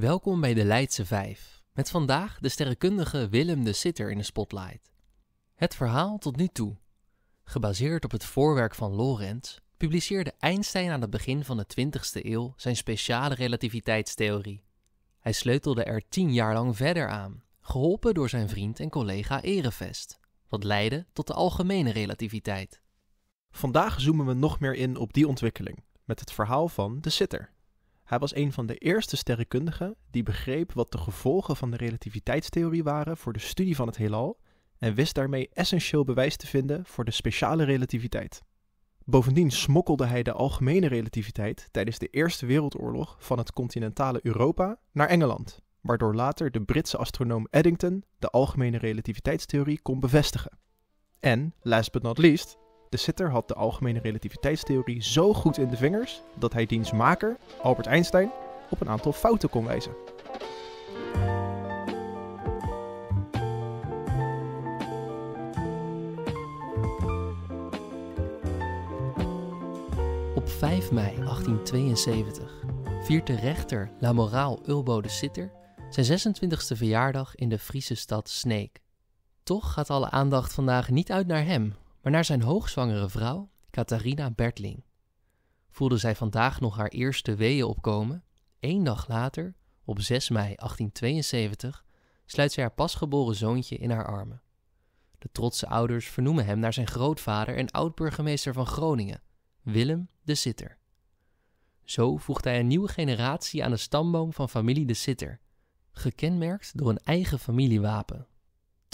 Welkom bij de Leidse Vijf. Met vandaag de sterrenkundige Willem de Sitter in de spotlight. Het verhaal tot nu toe. Gebaseerd op het voorwerk van Lorentz, publiceerde Einstein aan het begin van de 20e eeuw zijn speciale relativiteitstheorie. Hij sleutelde er tien jaar lang verder aan, geholpen door zijn vriend en collega Erevest, wat leidde tot de algemene relativiteit. Vandaag zoomen we nog meer in op die ontwikkeling met het verhaal van de Sitter. Hij was een van de eerste sterrenkundigen die begreep wat de gevolgen van de relativiteitstheorie waren voor de studie van het heelal en wist daarmee essentieel bewijs te vinden voor de speciale relativiteit. Bovendien smokkelde hij de algemene relativiteit tijdens de Eerste Wereldoorlog van het continentale Europa naar Engeland, waardoor later de Britse astronoom Eddington de algemene relativiteitstheorie kon bevestigen. En, last but not least, de sitter had de algemene relativiteitstheorie zo goed in de vingers dat hij diens maker, Albert Einstein, op een aantal fouten kon wijzen. Op 5 mei 1872 viert de rechter Lamoraal Ulbo de Sitter zijn 26e verjaardag in de Friese stad Sneek. Toch gaat alle aandacht vandaag niet uit naar hem, maar naar zijn hoogzwangere vrouw, Catharina Bertling. Voelde zij vandaag nog haar eerste weeën opkomen, één dag later, op 6 mei 1872, sluit zij haar pasgeboren zoontje in haar armen. De trotse ouders vernoemen hem naar zijn grootvader en oud-burgemeester van Groningen, Willem de Sitter. Zo voegt hij een nieuwe generatie aan de stamboom van familie de Sitter, gekenmerkt door een eigen familiewapen,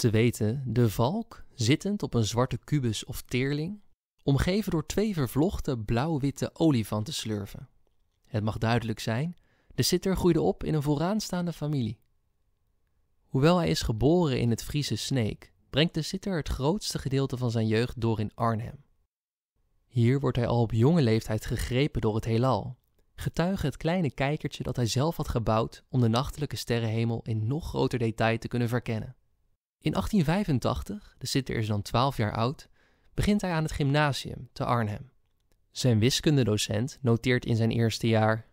te weten de valk, zittend op een zwarte kubus of teerling, omgeven door twee vervlochten blauw-witte olifanten slurven. Het mag duidelijk zijn, de sitter groeide op in een vooraanstaande familie. Hoewel hij is geboren in het Friese Sneek, brengt de sitter het grootste gedeelte van zijn jeugd door in Arnhem. Hier wordt hij al op jonge leeftijd gegrepen door het heelal, getuige het kleine kijkertje dat hij zelf had gebouwd om de nachtelijke sterrenhemel in nog groter detail te kunnen verkennen. In 1885, de zitter is dan 12 jaar oud, begint hij aan het gymnasium te Arnhem. Zijn wiskundedocent noteert in zijn eerste jaar: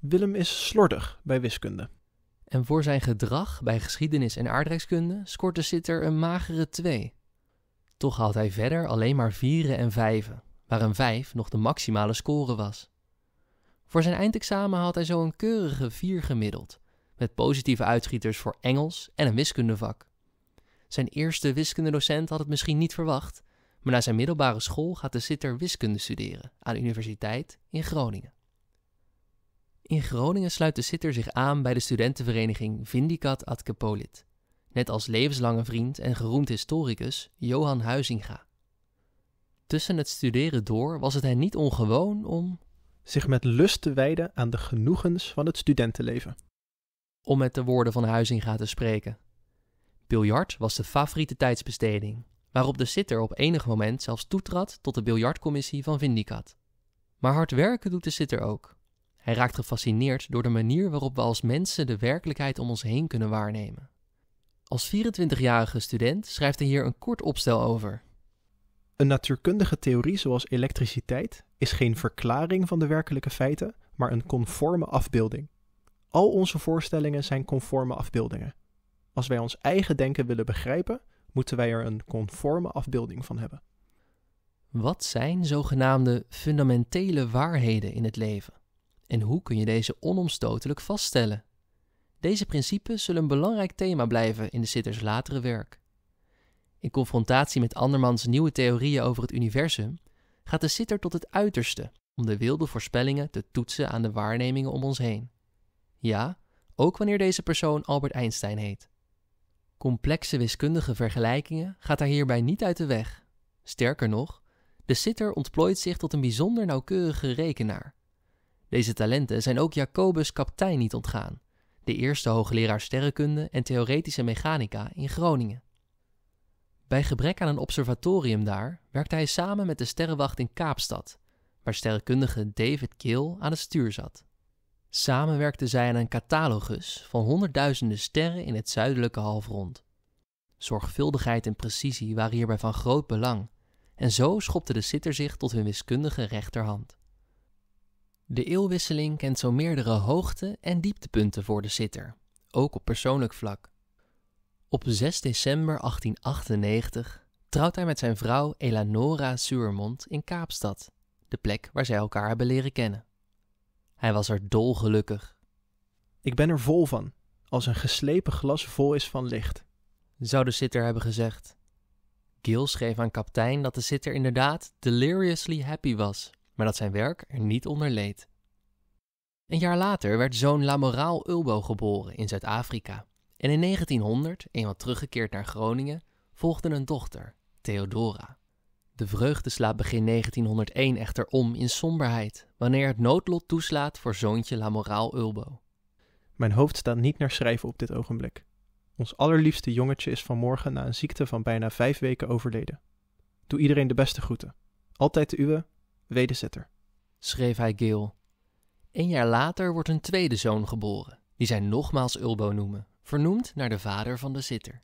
Willem is slordig bij wiskunde. En voor zijn gedrag bij geschiedenis en aardrijkskunde scoort de zitter een magere 2. Toch haalt hij verder alleen maar vieren en vijven, waar een 5 nog de maximale score was. Voor zijn eindexamen haalt hij zo een keurige 4 gemiddeld, met positieve uitschieters voor Engels en een wiskundevak. Zijn eerste wiskundedocent had het misschien niet verwacht, maar na zijn middelbare school gaat de sitter wiskunde studeren aan de Universiteit in Groningen. In Groningen sluit de sitter zich aan bij de studentenvereniging Vindicat ad Capolit, net als levenslange vriend en geroemd historicus Johan Huizinga. Tussen het studeren door was het hen niet ongewoon om zich met lust te wijden aan de genoegens van het studentenleven. Om met de woorden van Huizinga te spreken. Biljart was de favoriete tijdsbesteding, waarop de sitter op enig moment zelfs toetrad tot de biljartcommissie van Vindicat. Maar hard werken doet de sitter ook. Hij raakt gefascineerd door de manier waarop we als mensen de werkelijkheid om ons heen kunnen waarnemen. Als 24-jarige student schrijft hij hier een kort opstel over. Een natuurkundige theorie zoals elektriciteit is geen verklaring van de werkelijke feiten, maar een conforme afbeelding. Al onze voorstellingen zijn conforme afbeeldingen. Als wij ons eigen denken willen begrijpen, moeten wij er een conforme afbeelding van hebben. Wat zijn zogenaamde fundamentele waarheden in het leven? En hoe kun je deze onomstotelijk vaststellen? Deze principes zullen een belangrijk thema blijven in de Sitter's latere werk. In confrontatie met Andermans nieuwe theorieën over het universum gaat de Sitter tot het uiterste om de wilde voorspellingen te toetsen aan de waarnemingen om ons heen. Ja, ook wanneer deze persoon Albert Einstein heet. Complexe wiskundige vergelijkingen gaat haar hierbij niet uit de weg. Sterker nog, de sitter ontplooit zich tot een bijzonder nauwkeurige rekenaar. Deze talenten zijn ook Jacobus Kaptein niet ontgaan, de eerste hoogleraar sterrenkunde en theoretische mechanica in Groningen. Bij gebrek aan een observatorium daar werkte hij samen met de sterrenwacht in Kaapstad, waar sterrenkundige David Keel aan het stuur zat. Samen werkten zij aan een catalogus van honderdduizenden sterren in het zuidelijke halfrond. Zorgvuldigheid en precisie waren hierbij van groot belang, en zo schopte de sitter zich tot hun wiskundige rechterhand. De eeuwwisseling kent zo meerdere hoogte- en dieptepunten voor de sitter, ook op persoonlijk vlak. Op 6 december 1898 trouwt hij met zijn vrouw Elanora Suurmond in Kaapstad, de plek waar zij elkaar hebben leren kennen. Hij was er dolgelukkig. Ik ben er vol van, als een geslepen glas vol is van licht. Zou de sitter hebben gezegd. Gil schreef aan kaptein dat de sitter inderdaad deliriously happy was, maar dat zijn werk er niet onder leed. Een jaar later werd zoon Lamoraal Ulbo geboren in Zuid-Afrika. En in 1900, eenmaal teruggekeerd naar Groningen, volgde een dochter, Theodora. De vreugde slaat begin 1901 echter om in somberheid, wanneer het noodlot toeslaat voor zoontje Lamoraal Ulbo. Mijn hoofd staat niet naar schrijven op dit ogenblik. Ons allerliefste jongetje is vanmorgen na een ziekte van bijna vijf weken overleden. Doe iedereen de beste groeten. Altijd de uwe, Zitter. Schreef hij Gil. Een jaar later wordt een tweede zoon geboren, die zij nogmaals Ulbo noemen, vernoemd naar de vader van de zitter.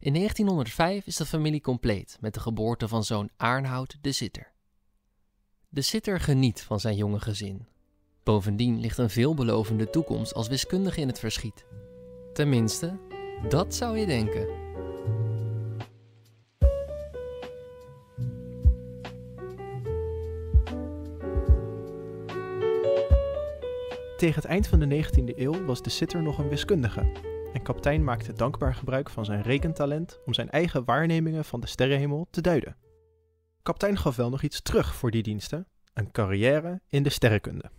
In 1905 is de familie compleet met de geboorte van zoon Arnhoud de Zitter. De Zitter geniet van zijn jonge gezin. Bovendien ligt een veelbelovende toekomst als wiskundige in het verschiet. Tenminste, dat zou je denken. Tegen het eind van de 19e eeuw was de Sitter nog een wiskundige en kaptein maakte dankbaar gebruik van zijn rekentalent om zijn eigen waarnemingen van de sterrenhemel te duiden. Kaptein gaf wel nog iets terug voor die diensten, een carrière in de sterrenkunde.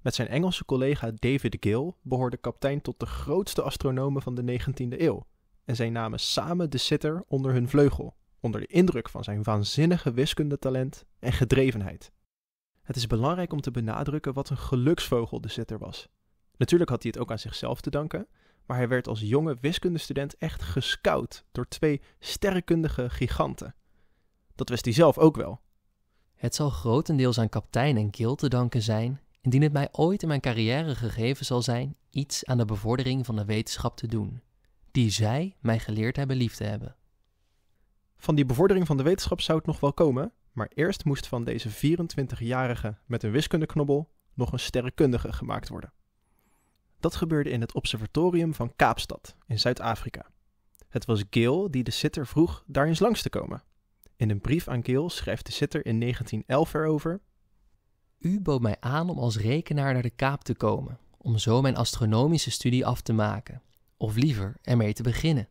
Met zijn Engelse collega David Gill behoorde kapitein tot de grootste astronomen van de 19e eeuw en zij namen samen de sitter onder hun vleugel, onder de indruk van zijn waanzinnige wiskundetalent en gedrevenheid. Het is belangrijk om te benadrukken wat een geluksvogel de sitter was. Natuurlijk had hij het ook aan zichzelf te danken, maar hij werd als jonge wiskundestudent echt gescout door twee sterrenkundige giganten. Dat wist hij zelf ook wel. Het zal grotendeels aan kaptein en Gil te danken zijn, indien het mij ooit in mijn carrière gegeven zal zijn iets aan de bevordering van de wetenschap te doen, die zij mij geleerd hebben lief te hebben. Van die bevordering van de wetenschap zou het nog wel komen, maar eerst moest van deze 24-jarige met een wiskundeknobbel nog een sterrenkundige gemaakt worden. Dat gebeurde in het observatorium van Kaapstad in Zuid-Afrika. Het was Gill die de sitter vroeg daar eens langs te komen. In een brief aan Gill schrijft de sitter in 1911 erover. U bood mij aan om als rekenaar naar de Kaap te komen, om zo mijn astronomische studie af te maken, of liever ermee te beginnen.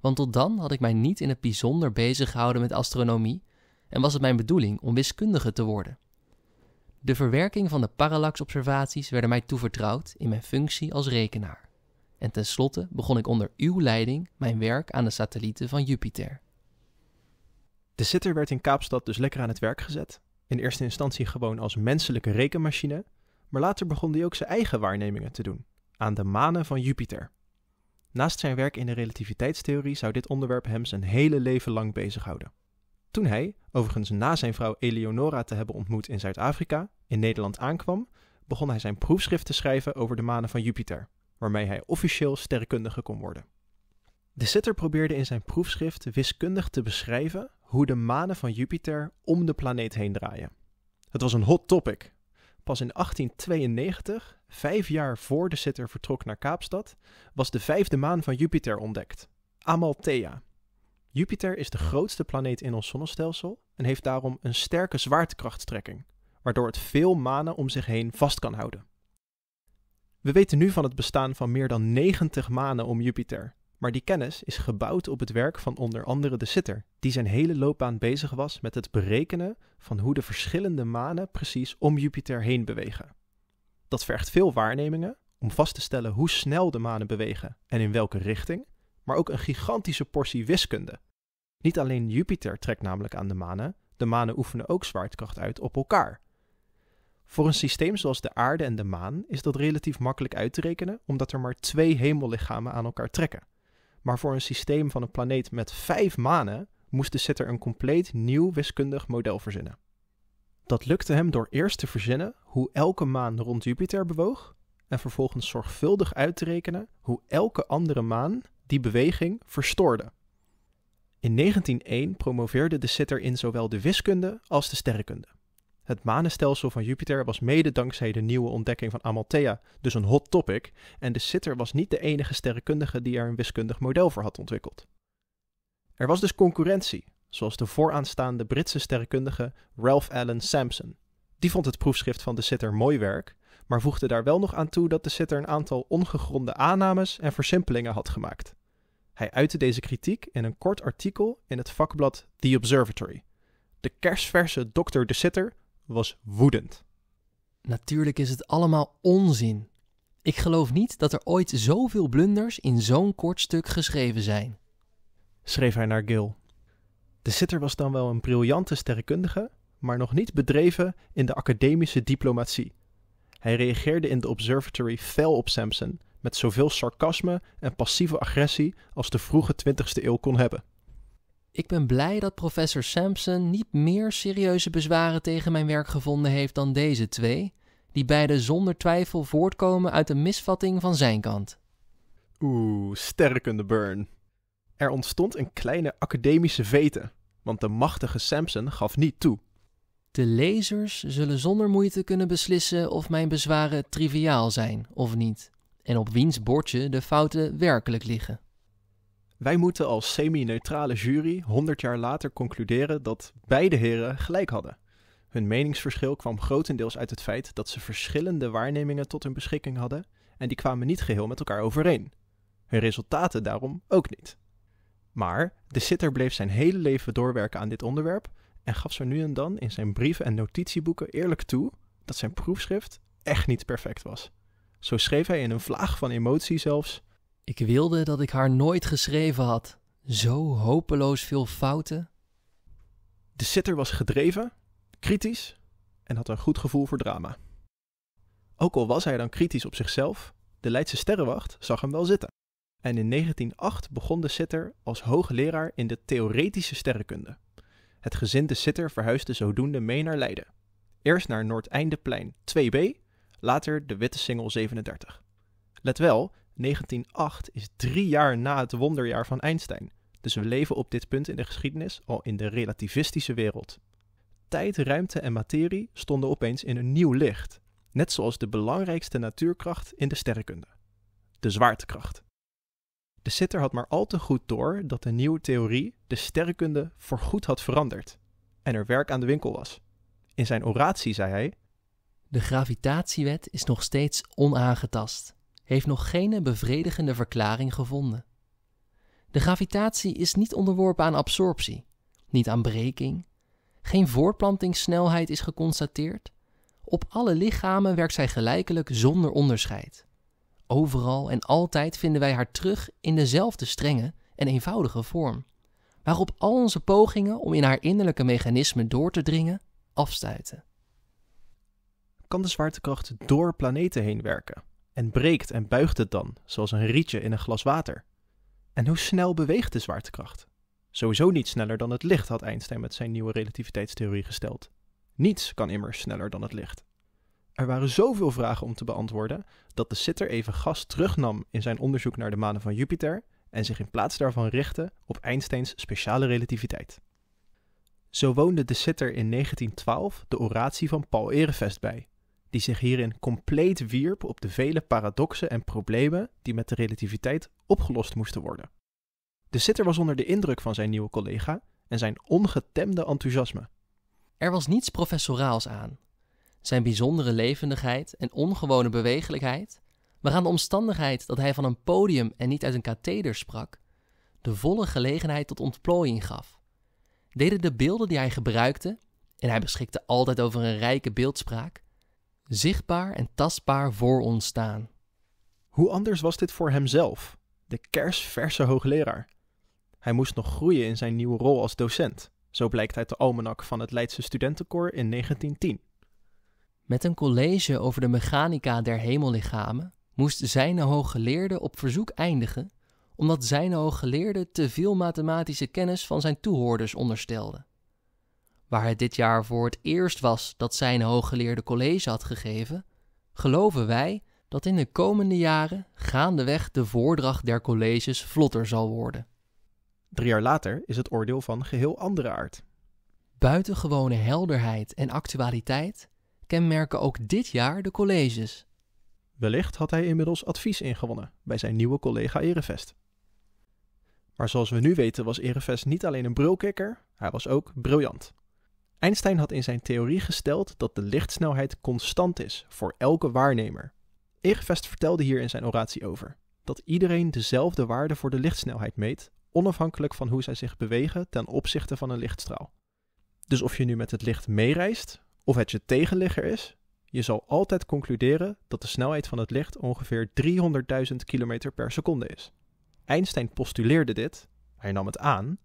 Want tot dan had ik mij niet in het bijzonder bezig gehouden met astronomie en was het mijn bedoeling om wiskundige te worden. De verwerking van de parallaxobservaties werden mij toevertrouwd in mijn functie als rekenaar. En tenslotte begon ik onder uw leiding mijn werk aan de satellieten van Jupiter. De sitter werd in Kaapstad dus lekker aan het werk gezet. In eerste instantie gewoon als menselijke rekenmachine, maar later begon hij ook zijn eigen waarnemingen te doen, aan de manen van Jupiter. Naast zijn werk in de relativiteitstheorie zou dit onderwerp hem zijn hele leven lang bezighouden. Toen hij, overigens na zijn vrouw Eleonora te hebben ontmoet in Zuid-Afrika, in Nederland aankwam, begon hij zijn proefschrift te schrijven over de manen van Jupiter, waarmee hij officieel sterrenkundige kon worden. De Sitter probeerde in zijn proefschrift wiskundig te beschrijven hoe de manen van Jupiter om de planeet heen draaien. Het was een hot topic. Pas in 1892, vijf jaar voor de Sitter vertrok naar Kaapstad, was de vijfde maan van Jupiter ontdekt, Amalthea. Jupiter is de grootste planeet in ons zonnestelsel en heeft daarom een sterke zwaartekrachtstrekking, waardoor het veel manen om zich heen vast kan houden. We weten nu van het bestaan van meer dan 90 manen om Jupiter, maar die kennis is gebouwd op het werk van onder andere de Sitter, die zijn hele loopbaan bezig was met het berekenen van hoe de verschillende manen precies om Jupiter heen bewegen. Dat vergt veel waarnemingen om vast te stellen hoe snel de manen bewegen en in welke richting, maar ook een gigantische portie wiskunde. Niet alleen Jupiter trekt namelijk aan de manen, de manen oefenen ook zwaartekracht uit op elkaar. Voor een systeem zoals de aarde en de maan is dat relatief makkelijk uit te rekenen, omdat er maar twee hemellichamen aan elkaar trekken. Maar voor een systeem van een planeet met vijf manen moest de Sitter een compleet nieuw wiskundig model verzinnen. Dat lukte hem door eerst te verzinnen hoe elke maan rond Jupiter bewoog en vervolgens zorgvuldig uit te rekenen hoe elke andere maan die beweging verstoorde. In 1901 promoveerde de sitter in zowel de wiskunde als de sterrenkunde. Het manenstelsel van Jupiter was mede dankzij de nieuwe ontdekking van Amalthea dus een hot topic en de sitter was niet de enige sterrenkundige die er een wiskundig model voor had ontwikkeld. Er was dus concurrentie, zoals de vooraanstaande Britse sterrenkundige Ralph Allen Sampson. Die vond het proefschrift van de sitter mooi werk, maar voegde daar wel nog aan toe dat de sitter een aantal ongegronde aannames en versimpelingen had gemaakt. Hij uitte deze kritiek in een kort artikel in het vakblad The Observatory. De kersverse Dr. De Sitter was woedend. Natuurlijk is het allemaal onzin. Ik geloof niet dat er ooit zoveel blunders in zo'n kort stuk geschreven zijn, schreef hij naar Gill. De Sitter was dan wel een briljante sterrenkundige, maar nog niet bedreven in de academische diplomatie. Hij reageerde in de Observatory fel op Samson met zoveel sarcasme en passieve agressie als de vroege 20 ste eeuw kon hebben. Ik ben blij dat professor Sampson niet meer serieuze bezwaren tegen mijn werk gevonden heeft dan deze twee, die beide zonder twijfel voortkomen uit een misvatting van zijn kant. Oeh, sterkende burn. Er ontstond een kleine academische veten, want de machtige Sampson gaf niet toe. De lezers zullen zonder moeite kunnen beslissen of mijn bezwaren triviaal zijn of niet en op wiens bordje de fouten werkelijk liggen. Wij moeten als semi-neutrale jury 100 jaar later concluderen dat beide heren gelijk hadden. Hun meningsverschil kwam grotendeels uit het feit dat ze verschillende waarnemingen tot hun beschikking hadden en die kwamen niet geheel met elkaar overeen. Hun resultaten daarom ook niet. Maar de sitter bleef zijn hele leven doorwerken aan dit onderwerp en gaf zo nu en dan in zijn brieven en notitieboeken eerlijk toe dat zijn proefschrift echt niet perfect was. Zo schreef hij in een vlaag van emotie zelfs. Ik wilde dat ik haar nooit geschreven had. Zo hopeloos veel fouten. De sitter was gedreven, kritisch en had een goed gevoel voor drama. Ook al was hij dan kritisch op zichzelf, de Leidse Sterrenwacht zag hem wel zitten. En in 1908 begon de sitter als hoogleraar in de theoretische sterrenkunde. Het gezin de sitter verhuisde zodoende mee naar Leiden. Eerst naar Noordeindeplein 2b later de witte single 37. Let wel, 1908 is drie jaar na het wonderjaar van Einstein, dus we leven op dit punt in de geschiedenis al in de relativistische wereld. Tijd, ruimte en materie stonden opeens in een nieuw licht, net zoals de belangrijkste natuurkracht in de sterrenkunde, de zwaartekracht. De sitter had maar al te goed door dat de nieuwe theorie de sterrenkunde voorgoed had veranderd en er werk aan de winkel was. In zijn oratie zei hij: de gravitatiewet is nog steeds onaangetast, heeft nog geen bevredigende verklaring gevonden. De gravitatie is niet onderworpen aan absorptie, niet aan breking, geen voortplantingssnelheid is geconstateerd. Op alle lichamen werkt zij gelijkelijk zonder onderscheid. Overal en altijd vinden wij haar terug in dezelfde strenge en eenvoudige vorm, waarop al onze pogingen om in haar innerlijke mechanismen door te dringen afstuiten kan de zwaartekracht door planeten heen werken en breekt en buigt het dan, zoals een rietje in een glas water. En hoe snel beweegt de zwaartekracht? Sowieso niet sneller dan het licht, had Einstein met zijn nieuwe relativiteitstheorie gesteld. Niets kan immers sneller dan het licht. Er waren zoveel vragen om te beantwoorden dat de sitter even gas terugnam in zijn onderzoek naar de manen van Jupiter en zich in plaats daarvan richtte op Einsteins speciale relativiteit. Zo woonde de sitter in 1912 de oratie van Paul Erevest bij, die zich hierin compleet wierp op de vele paradoxen en problemen die met de relativiteit opgelost moesten worden. De zitter was onder de indruk van zijn nieuwe collega en zijn ongetemde enthousiasme. Er was niets professoraals aan. Zijn bijzondere levendigheid en ongewone bewegelijkheid, waaraan de omstandigheid dat hij van een podium en niet uit een katheder sprak, de volle gelegenheid tot ontplooiing gaf, deden de beelden die hij gebruikte, en hij beschikte altijd over een rijke beeldspraak, zichtbaar en tastbaar voor ons staan. Hoe anders was dit voor hemzelf, de kersverse hoogleraar? Hij moest nog groeien in zijn nieuwe rol als docent, zo blijkt uit de almanak van het Leidse Studentenkoor in 1910. Met een college over de mechanica der hemellichamen moest zijn hooggeleerde op verzoek eindigen, omdat zijn hooggeleerde te veel mathematische kennis van zijn toehoorders onderstelde waar het dit jaar voor het eerst was dat zijn hooggeleerde college had gegeven, geloven wij dat in de komende jaren gaandeweg de voordracht der colleges vlotter zal worden. Drie jaar later is het oordeel van geheel andere aard. Buitengewone helderheid en actualiteit kenmerken ook dit jaar de colleges. Wellicht had hij inmiddels advies ingewonnen bij zijn nieuwe collega Erevest. Maar zoals we nu weten was Erevest niet alleen een brulkikker, hij was ook briljant. Einstein had in zijn theorie gesteld dat de lichtsnelheid constant is voor elke waarnemer. Egevest vertelde hier in zijn oratie over dat iedereen dezelfde waarde voor de lichtsnelheid meet, onafhankelijk van hoe zij zich bewegen ten opzichte van een lichtstraal. Dus of je nu met het licht meereist of het je tegenligger is, je zal altijd concluderen dat de snelheid van het licht ongeveer 300.000 km per seconde is. Einstein postuleerde dit, hij nam het aan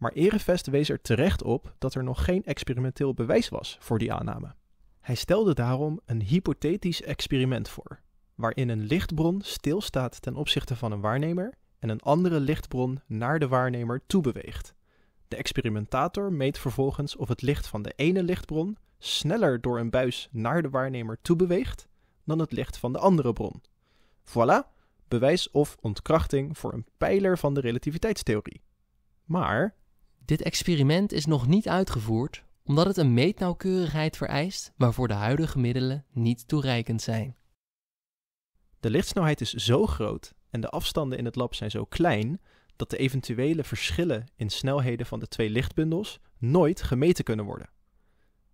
maar Erevest wees er terecht op dat er nog geen experimenteel bewijs was voor die aanname. Hij stelde daarom een hypothetisch experiment voor, waarin een lichtbron stilstaat ten opzichte van een waarnemer en een andere lichtbron naar de waarnemer toe beweegt. De experimentator meet vervolgens of het licht van de ene lichtbron sneller door een buis naar de waarnemer toe beweegt dan het licht van de andere bron. Voilà, bewijs of ontkrachting voor een pijler van de relativiteitstheorie. Maar dit experiment is nog niet uitgevoerd omdat het een meetnauwkeurigheid vereist waarvoor de huidige middelen niet toereikend zijn. De lichtsnelheid is zo groot en de afstanden in het lab zijn zo klein dat de eventuele verschillen in snelheden van de twee lichtbundels nooit gemeten kunnen worden.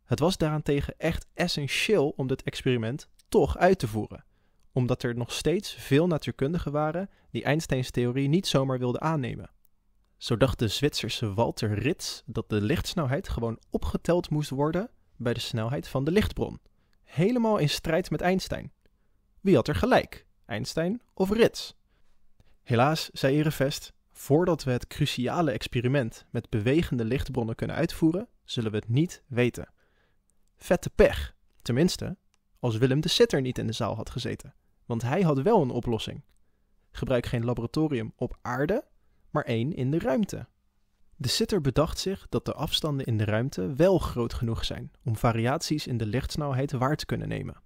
Het was daarentegen echt essentieel om dit experiment toch uit te voeren, omdat er nog steeds veel natuurkundigen waren die Einsteins theorie niet zomaar wilden aannemen. Zo dacht de Zwitserse Walter Rits dat de lichtsnelheid gewoon opgeteld moest worden bij de snelheid van de lichtbron. Helemaal in strijd met Einstein. Wie had er gelijk, Einstein of Rits? Helaas, zei Erevest, voordat we het cruciale experiment met bewegende lichtbronnen kunnen uitvoeren, zullen we het niet weten. Vette pech, tenminste, als Willem de Sitter niet in de zaal had gezeten, want hij had wel een oplossing. Gebruik geen laboratorium op aarde maar één in de ruimte. De sitter bedacht zich dat de afstanden in de ruimte wel groot genoeg zijn om variaties in de lichtsnelheid waar te kunnen nemen.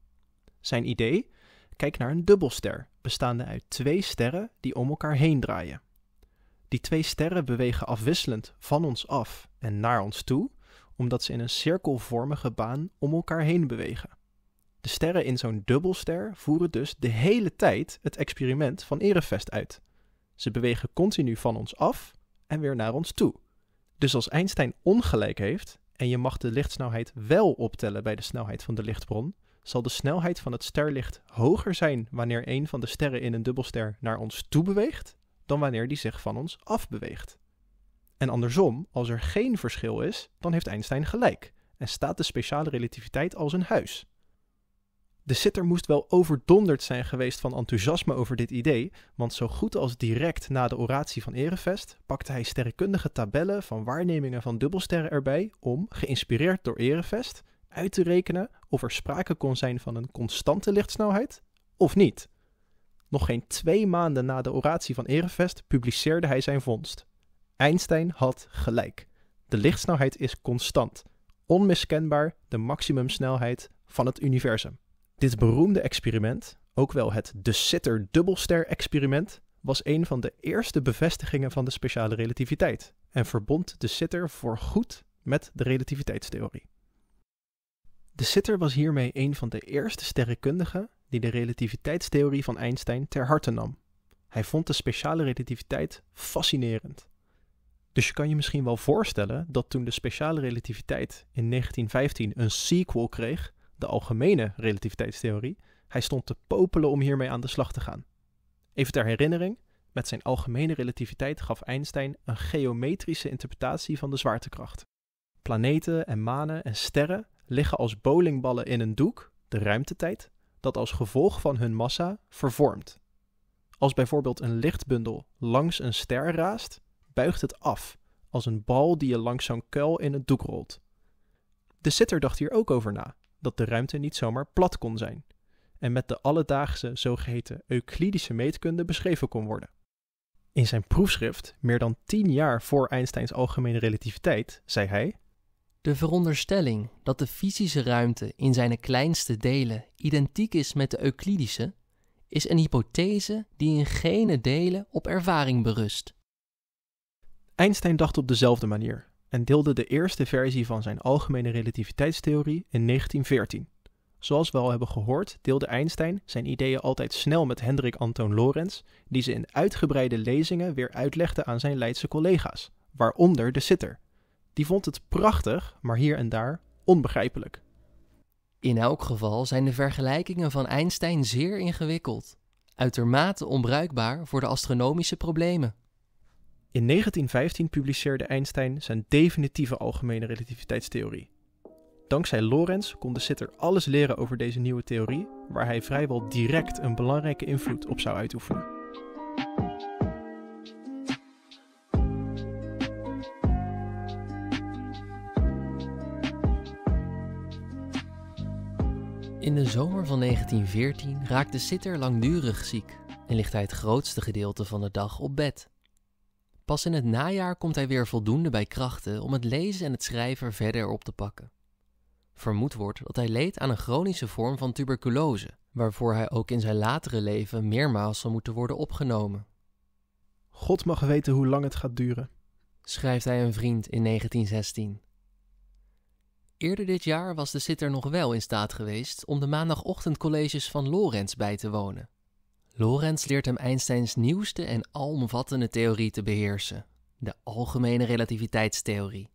Zijn idee? Kijk naar een dubbelster, bestaande uit twee sterren die om elkaar heen draaien. Die twee sterren bewegen afwisselend van ons af en naar ons toe, omdat ze in een cirkelvormige baan om elkaar heen bewegen. De sterren in zo'n dubbelster voeren dus de hele tijd het experiment van Erevest uit. Ze bewegen continu van ons af en weer naar ons toe. Dus als Einstein ongelijk heeft en je mag de lichtsnelheid wel optellen bij de snelheid van de lichtbron, zal de snelheid van het sterlicht hoger zijn wanneer een van de sterren in een dubbelster naar ons toe beweegt dan wanneer die zich van ons af beweegt. En andersom, als er geen verschil is, dan heeft Einstein gelijk en staat de speciale relativiteit als een huis. De sitter moest wel overdonderd zijn geweest van enthousiasme over dit idee, want zo goed als direct na de oratie van Erevest pakte hij sterrenkundige tabellen van waarnemingen van dubbelsterren erbij om, geïnspireerd door Erevest, uit te rekenen of er sprake kon zijn van een constante lichtsnelheid of niet. Nog geen twee maanden na de oratie van Erevest publiceerde hij zijn vondst. Einstein had gelijk. De lichtsnelheid is constant, onmiskenbaar de maximumsnelheid van het universum. Dit beroemde experiment, ook wel het de Sitter dubbelster experiment, was een van de eerste bevestigingen van de speciale relativiteit en verbond de Sitter voorgoed met de relativiteitstheorie. De Sitter was hiermee een van de eerste sterrenkundigen die de relativiteitstheorie van Einstein ter harte nam. Hij vond de speciale relativiteit fascinerend. Dus je kan je misschien wel voorstellen dat toen de speciale relativiteit in 1915 een sequel kreeg, de algemene relativiteitstheorie, hij stond te popelen om hiermee aan de slag te gaan. Even ter herinnering, met zijn algemene relativiteit gaf Einstein een geometrische interpretatie van de zwaartekracht. Planeten en manen en sterren liggen als bowlingballen in een doek, de ruimtetijd, dat als gevolg van hun massa vervormt. Als bijvoorbeeld een lichtbundel langs een ster raast, buigt het af, als een bal die je langs zo'n kuil in het doek rolt. De sitter dacht hier ook over na dat de ruimte niet zomaar plat kon zijn en met de alledaagse zogeheten Euclidische meetkunde beschreven kon worden. In zijn proefschrift, meer dan tien jaar voor Einsteins algemene relativiteit, zei hij: De veronderstelling dat de fysische ruimte in zijn kleinste delen identiek is met de Euclidische, is een hypothese die in geen delen op ervaring berust. Einstein dacht op dezelfde manier en deelde de eerste versie van zijn algemene relativiteitstheorie in 1914. Zoals we al hebben gehoord, deelde Einstein zijn ideeën altijd snel met Hendrik Antoon Lorentz, die ze in uitgebreide lezingen weer uitlegde aan zijn Leidse collega's, waaronder de sitter. Die vond het prachtig, maar hier en daar onbegrijpelijk. In elk geval zijn de vergelijkingen van Einstein zeer ingewikkeld, uitermate onbruikbaar voor de astronomische problemen. In 1915 publiceerde Einstein zijn definitieve algemene relativiteitstheorie. Dankzij Lorentz kon de sitter alles leren over deze nieuwe theorie, waar hij vrijwel direct een belangrijke invloed op zou uitoefenen. In de zomer van 1914 raakte Sitter langdurig ziek en ligt hij het grootste gedeelte van de dag op bed. Pas in het najaar komt hij weer voldoende bij krachten om het lezen en het schrijven verder op te pakken. Vermoed wordt dat hij leed aan een chronische vorm van tuberculose, waarvoor hij ook in zijn latere leven meermaals zal moeten worden opgenomen. God mag weten hoe lang het gaat duren, schrijft hij een vriend in 1916. Eerder dit jaar was de sitter nog wel in staat geweest om de maandagochtendcolleges van Lorenz bij te wonen. Lorenz leert hem Einsteins nieuwste en alomvattende theorie te beheersen: de algemene relativiteitstheorie.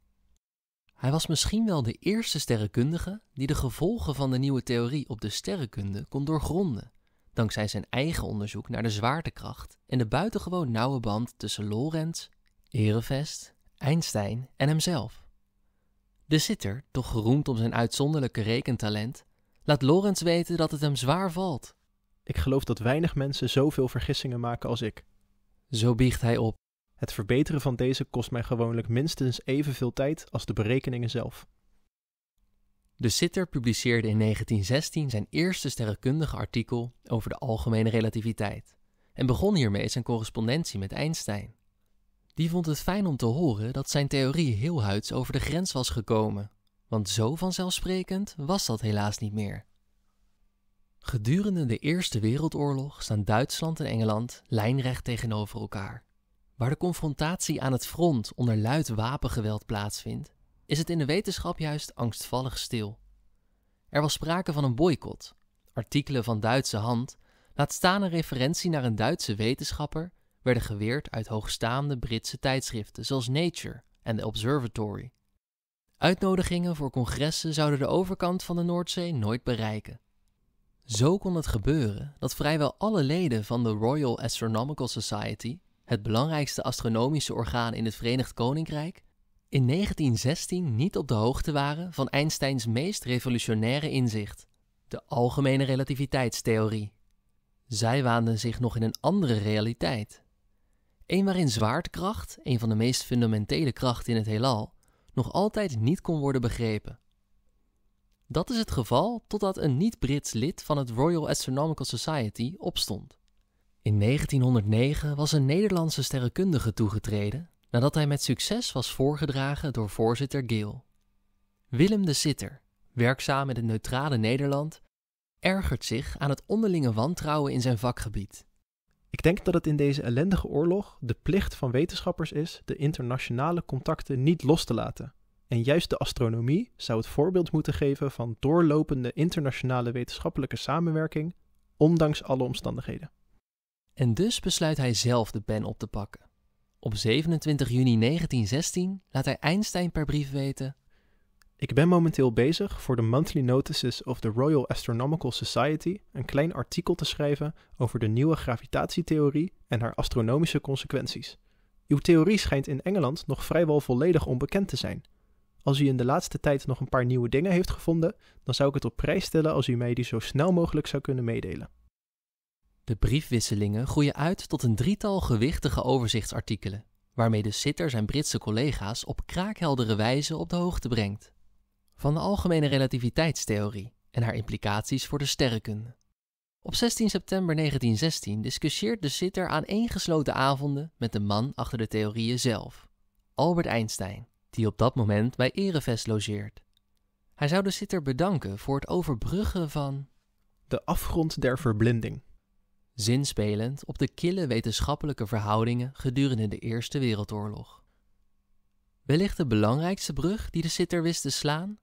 Hij was misschien wel de eerste sterrenkundige die de gevolgen van de nieuwe theorie op de sterrenkunde kon doorgronden, dankzij zijn eigen onderzoek naar de zwaartekracht en de buitengewoon nauwe band tussen Lorenz, Erevest, Einstein en hemzelf. De zitter, toch geroemd om zijn uitzonderlijke rekentalent, laat Lorenz weten dat het hem zwaar valt ik geloof dat weinig mensen zoveel vergissingen maken als ik. Zo biegt hij op. Het verbeteren van deze kost mij gewoonlijk minstens evenveel tijd als de berekeningen zelf. De Sitter publiceerde in 1916 zijn eerste sterrenkundige artikel over de algemene relativiteit en begon hiermee zijn correspondentie met Einstein. Die vond het fijn om te horen dat zijn theorie heel huids over de grens was gekomen, want zo vanzelfsprekend was dat helaas niet meer. Gedurende de Eerste Wereldoorlog staan Duitsland en Engeland lijnrecht tegenover elkaar. Waar de confrontatie aan het front onder luid wapengeweld plaatsvindt, is het in de wetenschap juist angstvallig stil. Er was sprake van een boycott, artikelen van Duitse hand, laat staan een referentie naar een Duitse wetenschapper, werden geweerd uit hoogstaande Britse tijdschriften zoals Nature en The Observatory. Uitnodigingen voor congressen zouden de overkant van de Noordzee nooit bereiken. Zo kon het gebeuren dat vrijwel alle leden van de Royal Astronomical Society, het belangrijkste astronomische orgaan in het Verenigd Koninkrijk, in 1916 niet op de hoogte waren van Einsteins meest revolutionaire inzicht, de algemene relativiteitstheorie. Zij waanden zich nog in een andere realiteit. Een waarin zwaartekracht, een van de meest fundamentele krachten in het heelal, nog altijd niet kon worden begrepen. Dat is het geval totdat een niet-Brits lid van het Royal Astronomical Society opstond. In 1909 was een Nederlandse sterrenkundige toegetreden nadat hij met succes was voorgedragen door voorzitter Gill. Willem de Sitter, werkzaam in het neutrale Nederland, ergert zich aan het onderlinge wantrouwen in zijn vakgebied. Ik denk dat het in deze ellendige oorlog de plicht van wetenschappers is de internationale contacten niet los te laten en juist de astronomie zou het voorbeeld moeten geven van doorlopende internationale wetenschappelijke samenwerking, ondanks alle omstandigheden. En dus besluit hij zelf de pen op te pakken. Op 27 juni 1916 laat hij Einstein per brief weten: Ik ben momenteel bezig voor de Monthly Notices of the Royal Astronomical Society een klein artikel te schrijven over de nieuwe gravitatietheorie en haar astronomische consequenties. Uw theorie schijnt in Engeland nog vrijwel volledig onbekend te zijn. Als u in de laatste tijd nog een paar nieuwe dingen heeft gevonden, dan zou ik het op prijs stellen als u mij die zo snel mogelijk zou kunnen meedelen. De briefwisselingen groeien uit tot een drietal gewichtige overzichtsartikelen, waarmee de sitter zijn Britse collega's op kraakheldere wijze op de hoogte brengt. Van de algemene relativiteitstheorie en haar implicaties voor de sterrenkunde. Op 16 september 1916 discussieert de sitter aan één gesloten avonden met de man achter de theorieën zelf, Albert Einstein die op dat moment bij Erevest logeert. Hij zou de zitter bedanken voor het overbruggen van de afgrond der verblinding. Zinspelend op de kille wetenschappelijke verhoudingen gedurende de Eerste Wereldoorlog. Wellicht de belangrijkste brug die de sitter wist te slaan?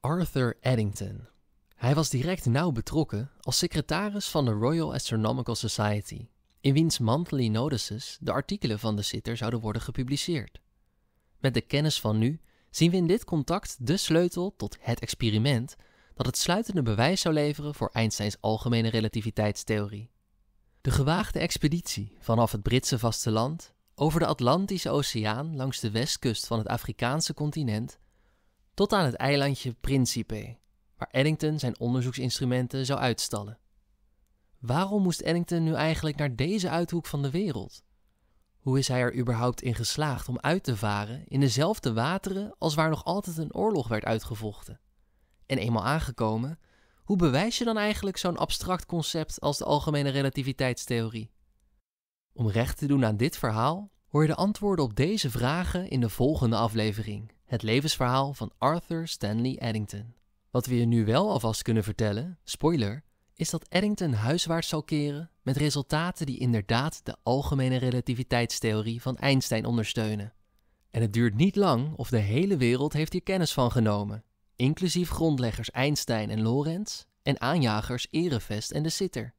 Arthur Eddington. Hij was direct nauw betrokken als secretaris van de Royal Astronomical Society, in wiens monthly notices de artikelen van de sitter zouden worden gepubliceerd. Met de kennis van nu zien we in dit contact de sleutel tot het experiment dat het sluitende bewijs zou leveren voor Einsteins algemene relativiteitstheorie. De gewaagde expeditie vanaf het Britse vasteland over de Atlantische Oceaan langs de westkust van het Afrikaanse continent tot aan het eilandje Principe, waar Eddington zijn onderzoeksinstrumenten zou uitstallen. Waarom moest Eddington nu eigenlijk naar deze uithoek van de wereld? Hoe is hij er überhaupt in geslaagd om uit te varen in dezelfde wateren als waar nog altijd een oorlog werd uitgevochten? En eenmaal aangekomen, hoe bewijs je dan eigenlijk zo'n abstract concept als de algemene relativiteitstheorie? Om recht te doen aan dit verhaal, hoor je de antwoorden op deze vragen in de volgende aflevering: Het levensverhaal van Arthur Stanley Eddington. Wat we je nu wel alvast kunnen vertellen, spoiler, is dat Eddington huiswaarts zal keren met resultaten die inderdaad de algemene relativiteitstheorie van Einstein ondersteunen. En het duurt niet lang of de hele wereld heeft hier kennis van genomen, inclusief grondleggers Einstein en Lorentz en aanjagers Erevest en de Sitter.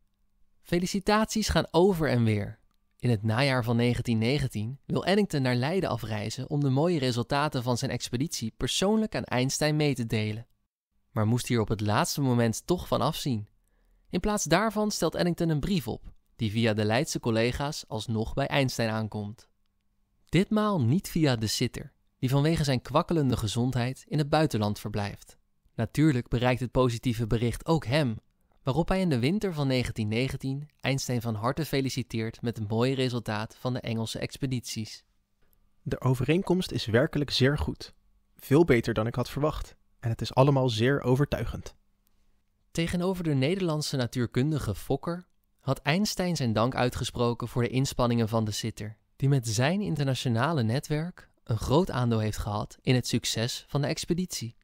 Felicitaties gaan over en weer. In het najaar van 1919 wil Eddington naar Leiden afreizen om de mooie resultaten van zijn expeditie persoonlijk aan Einstein mee te delen. Maar moest hier op het laatste moment toch van afzien in plaats daarvan stelt Eddington een brief op, die via de Leidse collega's alsnog bij Einstein aankomt. Ditmaal niet via de sitter, die vanwege zijn kwakkelende gezondheid in het buitenland verblijft. Natuurlijk bereikt het positieve bericht ook hem, waarop hij in de winter van 1919 Einstein van harte feliciteert met het mooie resultaat van de Engelse expedities. De overeenkomst is werkelijk zeer goed. Veel beter dan ik had verwacht. En het is allemaal zeer overtuigend. Tegenover de Nederlandse natuurkundige Fokker had Einstein zijn dank uitgesproken voor de inspanningen van de Sitter, die met zijn internationale netwerk een groot aandeel heeft gehad in het succes van de expeditie.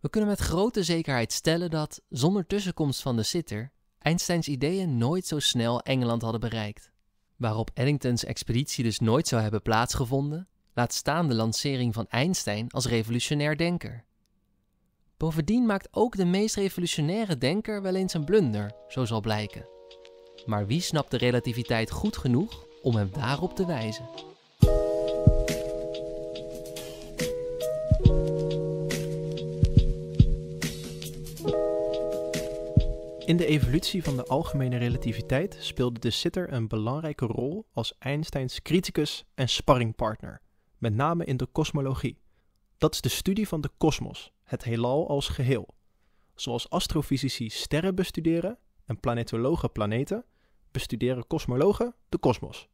We kunnen met grote zekerheid stellen dat, zonder tussenkomst van de Sitter Einsteins ideeën nooit zo snel Engeland hadden bereikt. Waarop Eddingtons expeditie dus nooit zou hebben plaatsgevonden, laat staan de lancering van Einstein als revolutionair denker. Bovendien maakt ook de meest revolutionaire denker wel eens een blunder, zo zal blijken. Maar wie snapt de relativiteit goed genoeg om hem daarop te wijzen? In de evolutie van de algemene relativiteit speelde de sitter een belangrijke rol als Einsteins criticus en sparringpartner, met name in de kosmologie. Dat is de studie van de kosmos, het heelal als geheel. Zoals astrofysici sterren bestuderen en planetologen planeten, bestuderen kosmologen de kosmos.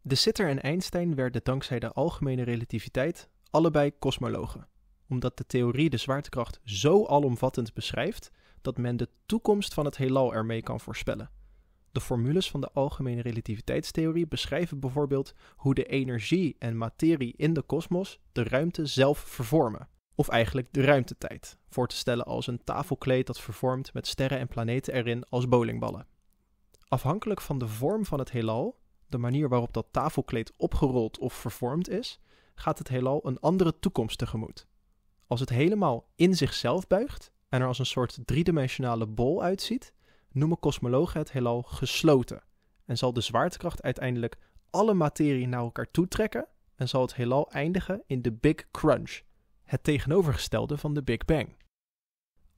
De Sitter en Einstein werden dankzij de algemene relativiteit allebei kosmologen, omdat de theorie de zwaartekracht zo alomvattend beschrijft dat men de toekomst van het heelal ermee kan voorspellen. De formules van de algemene relativiteitstheorie beschrijven bijvoorbeeld hoe de energie en materie in de kosmos de ruimte zelf vervormen of eigenlijk de ruimtetijd, voor te stellen als een tafelkleed dat vervormt met sterren en planeten erin als bowlingballen. Afhankelijk van de vorm van het heelal, de manier waarop dat tafelkleed opgerold of vervormd is, gaat het heelal een andere toekomst tegemoet. Als het helemaal in zichzelf buigt en er als een soort driedimensionale bol uitziet, noemen kosmologen het heelal gesloten en zal de zwaartekracht uiteindelijk alle materie naar elkaar toetrekken en zal het heelal eindigen in de Big Crunch, het tegenovergestelde van de Big Bang.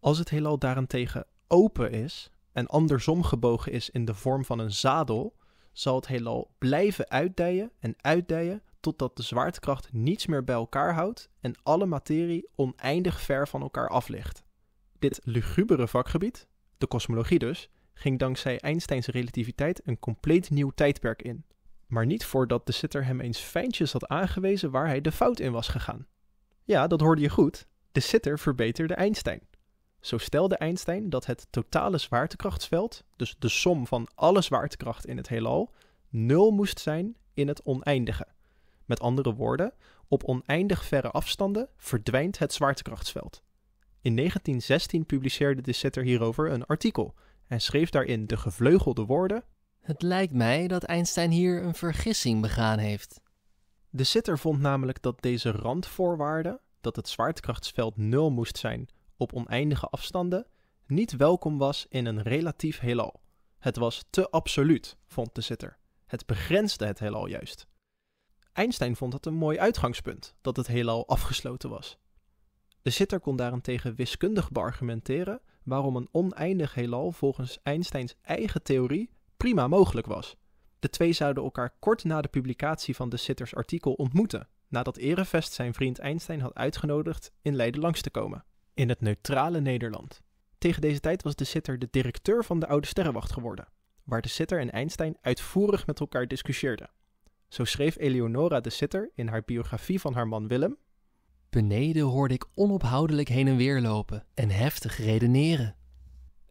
Als het heelal daarentegen open is en andersom gebogen is in de vorm van een zadel, zal het heelal blijven uitdijen en uitdijen totdat de zwaartekracht niets meer bij elkaar houdt en alle materie oneindig ver van elkaar af ligt. Dit lugubere vakgebied, de kosmologie dus, ging dankzij Einsteins relativiteit een compleet nieuw tijdperk in. Maar niet voordat de sitter hem eens fijntjes had aangewezen waar hij de fout in was gegaan. Ja, dat hoorde je goed. De sitter verbeterde Einstein. Zo stelde Einstein dat het totale zwaartekrachtsveld, dus de som van alle zwaartekracht in het heelal, nul moest zijn in het oneindige. Met andere woorden, op oneindig verre afstanden verdwijnt het zwaartekrachtsveld. In 1916 publiceerde de Sitter hierover een artikel en schreef daarin de gevleugelde woorden: Het lijkt mij dat Einstein hier een vergissing begaan heeft. De sitter vond namelijk dat deze randvoorwaarde, dat het zwaartekrachtsveld nul moest zijn op oneindige afstanden, niet welkom was in een relatief heelal. Het was te absoluut, vond de sitter. Het begrensde het heelal juist. Einstein vond het een mooi uitgangspunt dat het heelal afgesloten was. De sitter kon daarentegen wiskundig beargumenteren waarom een oneindig heelal volgens Einsteins eigen theorie prima mogelijk was. De twee zouden elkaar kort na de publicatie van de Sitters artikel ontmoeten, nadat Erevest zijn vriend Einstein had uitgenodigd in Leiden langs te komen, in het neutrale Nederland. Tegen deze tijd was de Sitter de directeur van de Oude Sterrenwacht geworden, waar de Sitter en Einstein uitvoerig met elkaar discussieerden. Zo schreef Eleonora de Sitter in haar biografie van haar man Willem. Beneden hoorde ik onophoudelijk heen en weer lopen en heftig redeneren.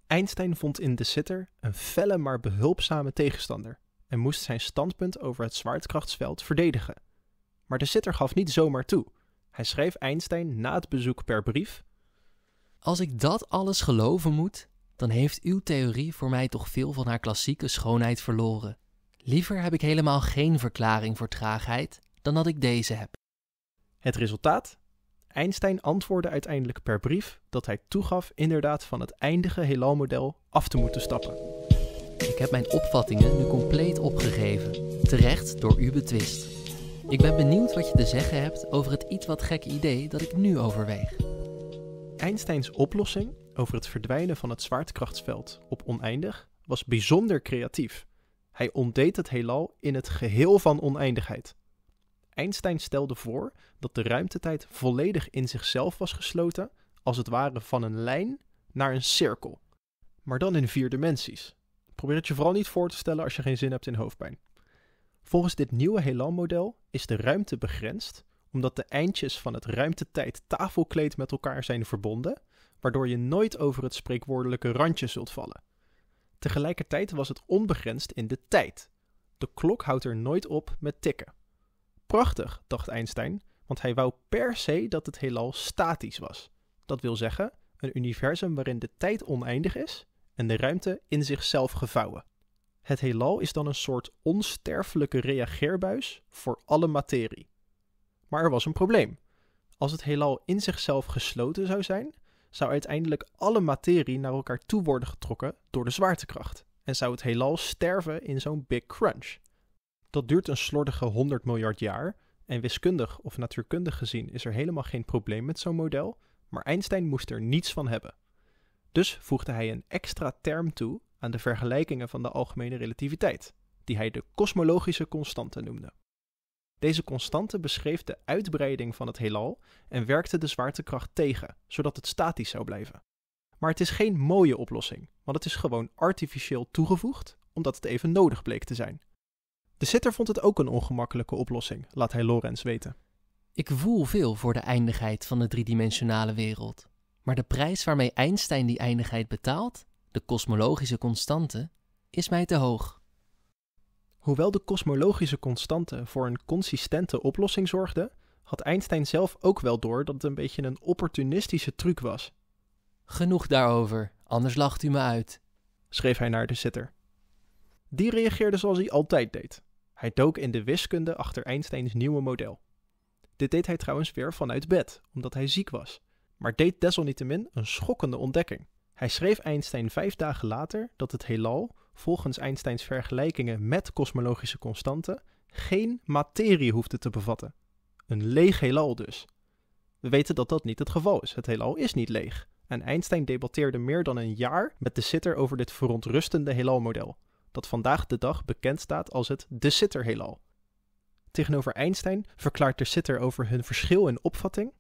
Einstein vond in de Sitter een felle maar behulpzame tegenstander en moest zijn standpunt over het zwaartekrachtsveld verdedigen. Maar de zitter gaf niet zomaar toe. Hij schreef Einstein na het bezoek per brief: Als ik dat alles geloven moet, dan heeft uw theorie voor mij toch veel van haar klassieke schoonheid verloren. Liever heb ik helemaal geen verklaring voor traagheid dan dat ik deze heb. Het resultaat? Einstein antwoordde uiteindelijk per brief dat hij toegaf inderdaad van het eindige heelalmodel af te moeten stappen. Ik heb mijn opvattingen nu compleet opgegeven, terecht door u betwist. Ik ben benieuwd wat je te zeggen hebt over het iets wat gekke idee dat ik nu overweeg. Einsteins oplossing over het verdwijnen van het zwaartekrachtsveld op oneindig was bijzonder creatief. Hij ontdeed het heelal in het geheel van oneindigheid. Einstein stelde voor dat de ruimtetijd volledig in zichzelf was gesloten, als het ware van een lijn naar een cirkel, maar dan in vier dimensies. Probeer het je vooral niet voor te stellen als je geen zin hebt in hoofdpijn. Volgens dit nieuwe heelalmodel model is de ruimte begrensd, omdat de eindjes van het ruimtetijd tafelkleed met elkaar zijn verbonden, waardoor je nooit over het spreekwoordelijke randje zult vallen. Tegelijkertijd was het onbegrensd in de tijd. De klok houdt er nooit op met tikken. Prachtig, dacht Einstein, want hij wou per se dat het heelal statisch was. Dat wil zeggen, een universum waarin de tijd oneindig is en de ruimte in zichzelf gevouwen. Het heelal is dan een soort onsterfelijke reageerbuis voor alle materie. Maar er was een probleem. Als het heelal in zichzelf gesloten zou zijn, zou uiteindelijk alle materie naar elkaar toe worden getrokken door de zwaartekracht en zou het heelal sterven in zo'n Big Crunch. Dat duurt een slordige 100 miljard jaar en wiskundig of natuurkundig gezien is er helemaal geen probleem met zo'n model, maar Einstein moest er niets van hebben. Dus voegde hij een extra term toe aan de vergelijkingen van de algemene relativiteit, die hij de kosmologische constante noemde. Deze constante beschreef de uitbreiding van het heelal en werkte de zwaartekracht tegen, zodat het statisch zou blijven. Maar het is geen mooie oplossing, want het is gewoon artificieel toegevoegd omdat het even nodig bleek te zijn. De zitter vond het ook een ongemakkelijke oplossing, laat hij Lorenz weten. Ik voel veel voor de eindigheid van de driedimensionale wereld. Maar de prijs waarmee Einstein die eindigheid betaalt, de kosmologische constante, is mij te hoog. Hoewel de kosmologische constante voor een consistente oplossing zorgde, had Einstein zelf ook wel door dat het een beetje een opportunistische truc was. Genoeg daarover, anders lacht u me uit, schreef hij naar de zitter. Die reageerde zoals hij altijd deed. Hij dook in de wiskunde achter Einsteins nieuwe model. Dit deed hij trouwens weer vanuit bed, omdat hij ziek was maar deed desalniettemin een schokkende ontdekking. Hij schreef Einstein vijf dagen later dat het heelal, volgens Einsteins vergelijkingen met kosmologische constanten, geen materie hoefde te bevatten. Een leeg heelal dus. We weten dat dat niet het geval is. Het heelal is niet leeg. En Einstein debatteerde meer dan een jaar met de sitter over dit verontrustende heelalmodel, dat vandaag de dag bekend staat als het de sitter heelal. Tegenover Einstein verklaart de sitter over hun verschil in opvatting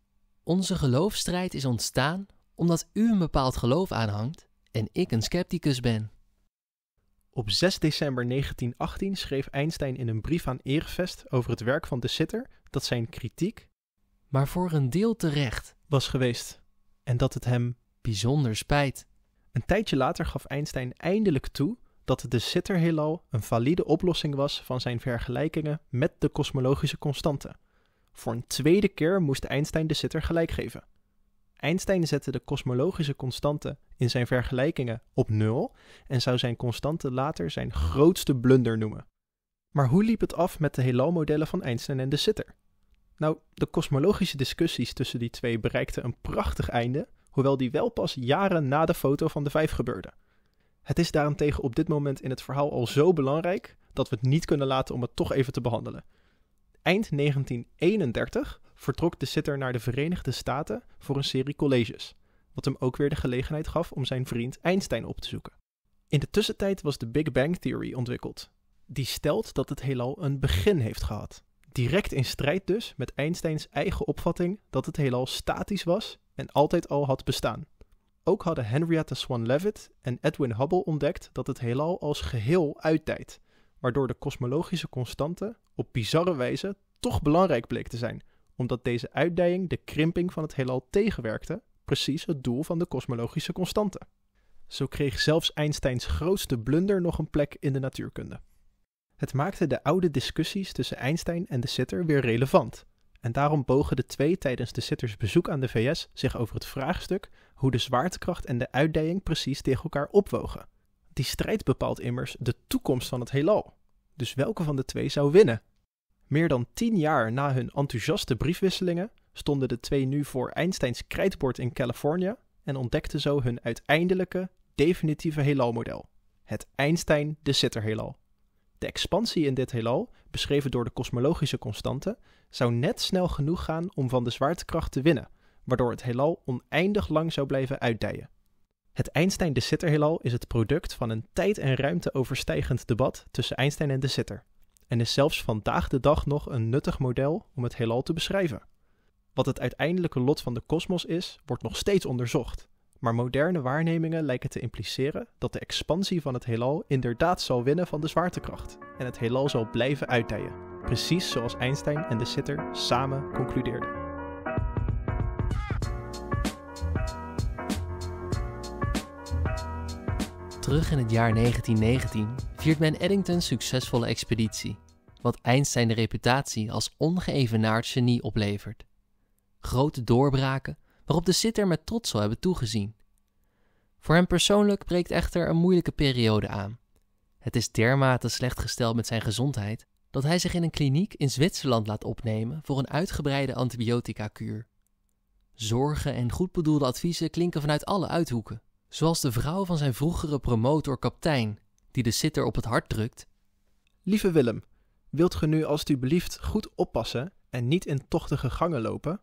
onze geloofstrijd is ontstaan omdat u een bepaald geloof aanhangt en ik een scepticus ben. Op 6 december 1918 schreef Einstein in een brief aan Erevest over het werk van de Sitter dat zijn kritiek, maar voor een deel terecht, was geweest en dat het hem bijzonder spijt. Een tijdje later gaf Einstein eindelijk toe dat de Sitter-heelal een valide oplossing was van zijn vergelijkingen met de kosmologische constanten. Voor een tweede keer moest Einstein de zitter gelijk geven. Einstein zette de kosmologische constante in zijn vergelijkingen op nul en zou zijn constante later zijn grootste blunder noemen. Maar hoe liep het af met de helo modellen van Einstein en de Sitter? Nou, de kosmologische discussies tussen die twee bereikten een prachtig einde, hoewel die wel pas jaren na de foto van de vijf gebeurde. Het is daarentegen op dit moment in het verhaal al zo belangrijk dat we het niet kunnen laten om het toch even te behandelen. Eind 1931 vertrok de Sitter naar de Verenigde Staten voor een serie colleges, wat hem ook weer de gelegenheid gaf om zijn vriend Einstein op te zoeken. In de tussentijd was de Big Bang Theory ontwikkeld, die stelt dat het heelal een begin heeft gehad. Direct in strijd dus met Einsteins eigen opvatting dat het heelal statisch was en altijd al had bestaan. Ook hadden Henrietta Swan Leavitt en Edwin Hubble ontdekt dat het heelal als geheel uitdijt waardoor de kosmologische constante op bizarre wijze toch belangrijk bleek te zijn, omdat deze uitdijing de krimping van het heelal tegenwerkte, precies het doel van de kosmologische constante. Zo kreeg zelfs Einsteins grootste blunder nog een plek in de natuurkunde. Het maakte de oude discussies tussen Einstein en de sitter weer relevant, en daarom bogen de twee tijdens de sitters bezoek aan de VS zich over het vraagstuk hoe de zwaartekracht en de uitdijing precies tegen elkaar opwogen. Die strijd bepaalt immers de toekomst van het heelal. Dus welke van de twee zou winnen? Meer dan tien jaar na hun enthousiaste briefwisselingen stonden de twee nu voor Einsteins krijtbord in Californië en ontdekten zo hun uiteindelijke, definitieve heelalmodel, het Einstein-de-Sitter-heelal. De expansie in dit heelal, beschreven door de kosmologische constante, zou net snel genoeg gaan om van de zwaartekracht te winnen, waardoor het heelal oneindig lang zou blijven uitdijen. Het Einstein de Sitter heelal is het product van een tijd- en ruimte-overstijgend debat tussen Einstein en de Sitter en is zelfs vandaag de dag nog een nuttig model om het heelal te beschrijven. Wat het uiteindelijke lot van de kosmos is, wordt nog steeds onderzocht, maar moderne waarnemingen lijken te impliceren dat de expansie van het heelal inderdaad zal winnen van de zwaartekracht en het heelal zal blijven uitdijen, precies zoals Einstein en de Sitter samen concludeerden. terug in het jaar 1919 viert men Eddington's succesvolle expeditie, wat Einstein de reputatie als ongeëvenaard genie oplevert. Grote doorbraken waarop de sitter met trots zal hebben toegezien. Voor hem persoonlijk breekt echter een moeilijke periode aan. Het is dermate slecht gesteld met zijn gezondheid dat hij zich in een kliniek in Zwitserland laat opnemen voor een uitgebreide antibiotica-kuur. Zorgen en goedbedoelde adviezen klinken vanuit alle uithoeken. Zoals de vrouw van zijn vroegere promotor kaptein, die de sitter op het hart drukt. Lieve Willem, wilt ge nu als u belieft goed oppassen en niet in tochtige gangen lopen?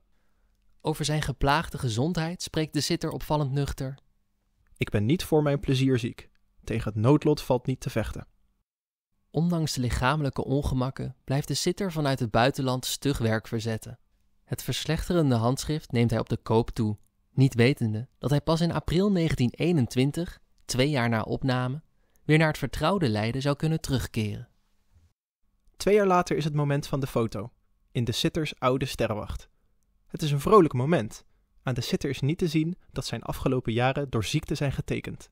Over zijn geplaagde gezondheid spreekt de sitter opvallend nuchter. Ik ben niet voor mijn plezier ziek. Tegen het noodlot valt niet te vechten. Ondanks de lichamelijke ongemakken blijft de sitter vanuit het buitenland stug werk verzetten. Het verslechterende handschrift neemt hij op de koop toe niet wetende dat hij pas in april 1921, twee jaar na opname, weer naar het vertrouwde Leiden zou kunnen terugkeren. Twee jaar later is het moment van de foto, in de Sitters oude sterrenwacht. Het is een vrolijk moment. Aan de Sitter is niet te zien dat zijn afgelopen jaren door ziekte zijn getekend.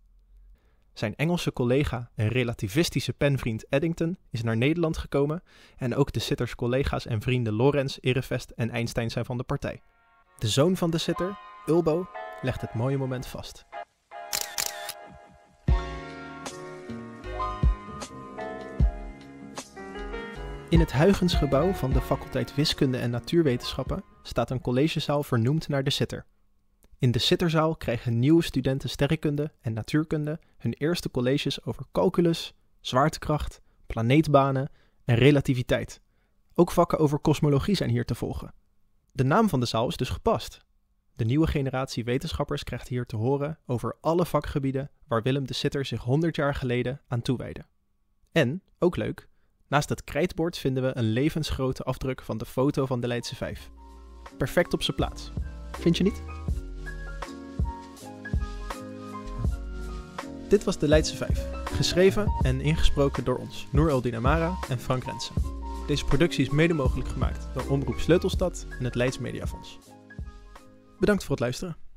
Zijn Engelse collega en relativistische penvriend Eddington is naar Nederland gekomen en ook de Sitters collega's en vrienden Lorenz, Erevest en Einstein zijn van de partij. De zoon van de Sitter, Ulbo legt het mooie moment vast. In het Huigensgebouw van de faculteit Wiskunde en Natuurwetenschappen staat een collegezaal vernoemd naar de Sitter. In de Sitterzaal krijgen nieuwe studenten sterrenkunde en natuurkunde hun eerste colleges over calculus, zwaartekracht, planeetbanen en relativiteit. Ook vakken over kosmologie zijn hier te volgen. De naam van de zaal is dus gepast. De nieuwe generatie wetenschappers krijgt hier te horen over alle vakgebieden waar Willem de Sitter zich 100 jaar geleden aan toewijdde. En, ook leuk, naast het krijtbord vinden we een levensgrote afdruk van de foto van de Leidse Vijf. Perfect op zijn plaats. Vind je niet? Dit was De Leidse Vijf, geschreven en ingesproken door ons, Noor El Dinamara en Frank Rensen. Deze productie is mede mogelijk gemaakt door Omroep Sleutelstad en het Leids Mediafonds. Bedankt voor het luisteren.